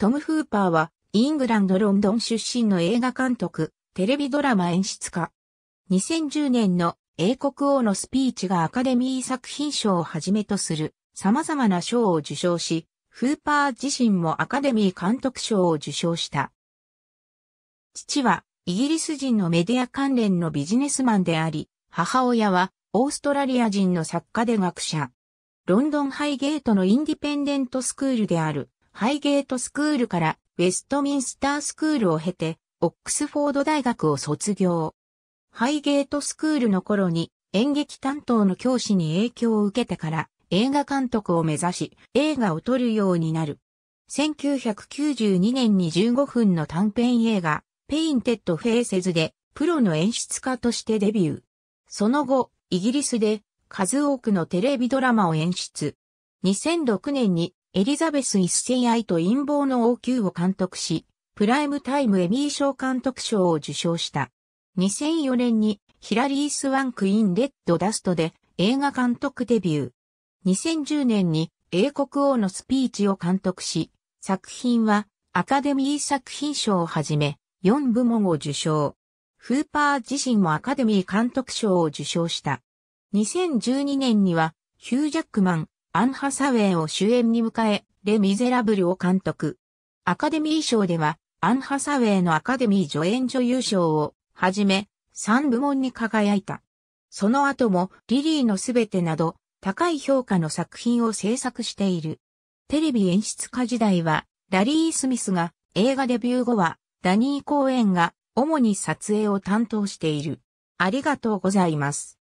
トム・フーパーは、イングランド・ロンドン出身の映画監督、テレビドラマ演出家。2010年の英国王のスピーチがアカデミー作品賞をはじめとする様々な賞を受賞し、フーパー自身もアカデミー監督賞を受賞した。父はイギリス人のメディア関連のビジネスマンであり、母親はオーストラリア人の作家で学者。ロンドンハイゲートのインディペンデントスクールであるハイゲートスクールからウェストミンスタースクールを経て、オックスフォード大学を卒業。ハイゲートスクールの頃に演劇担当の教師に影響を受けてから映画監督を目指し映画を撮るようになる。1992年に15分の短編映画、ペインテッド・フェイセズでプロの演出家としてデビュー。その後、イギリスで数多くのテレビドラマを演出。2006年にエリザベス一世愛と陰謀の王宮を監督し、プライムタイムエミー賞監督賞を受賞した。2004年にヒラリー・スワンク・イン・レッド・ダストで映画監督デビュー。2010年に英国王のスピーチを監督し、作品はアカデミー作品賞をはじめ4部門を受賞。フーパー自身もアカデミー監督賞を受賞した。2012年にはヒュー・ジャックマン、アン・ハサウェイを主演に迎え、レ・ミゼラブルを監督。アカデミー賞では、アン・ハサウェイのアカデミー助演女優賞を、はじめ、3部門に輝いた。その後も、リリーのすべてなど、高い評価の作品を制作している。テレビ演出家時代は、ラリー・スミスが映画デビュー後は、ダニー・コーエンが主に撮影を担当している。ありがとうございます。